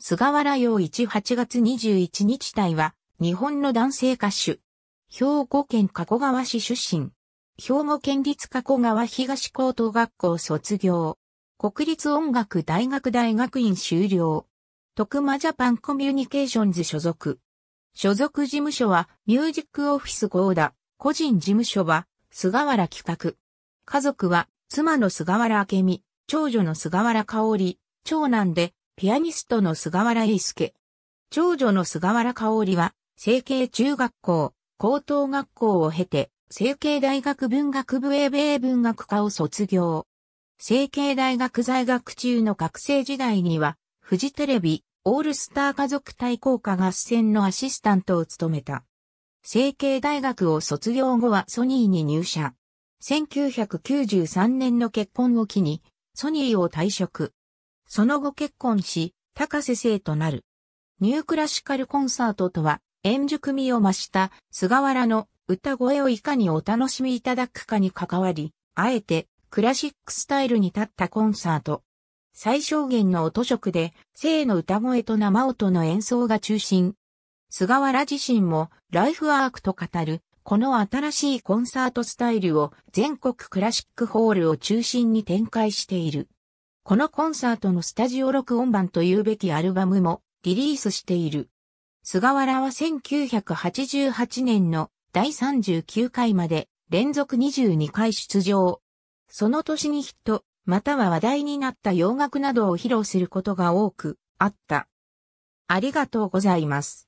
菅原洋一8月21日隊は、日本の男性歌手。兵庫県加古川市出身。兵庫県立加古川東高等学校卒業。国立音楽大学大学院修了。徳間ジャパンコミュニケーションズ所属。所属事務所はミュージックオフィスゴーダ。個人事務所は菅原企画。家族は妻の菅原明美、長女の菅原香織、長男でピアニストの菅原英介。長女の菅原香織は、成形中学校、高等学校を経て、成形大学文学部英米文学科を卒業。成形大学在学中の学生時代には、フジテレビ、オールスター家族対抗歌合戦のアシスタントを務めた。成形大学を卒業後はソニーに入社。1993年の結婚を機に、ソニーを退職。その後結婚し、高瀬生となる。ニュークラシカルコンサートとは、演熟味を増した菅原の歌声をいかにお楽しみいただくかに関わり、あえてクラシックスタイルに立ったコンサート。最小限の音色で、生の歌声と生音の演奏が中心。菅原自身もライフワークと語る、この新しいコンサートスタイルを全国クラシックホールを中心に展開している。このコンサートのスタジオ録音版というべきアルバムもリリースしている。菅原は1988年の第39回まで連続22回出場。その年にヒット、または話題になった洋楽などを披露することが多くあった。ありがとうございます。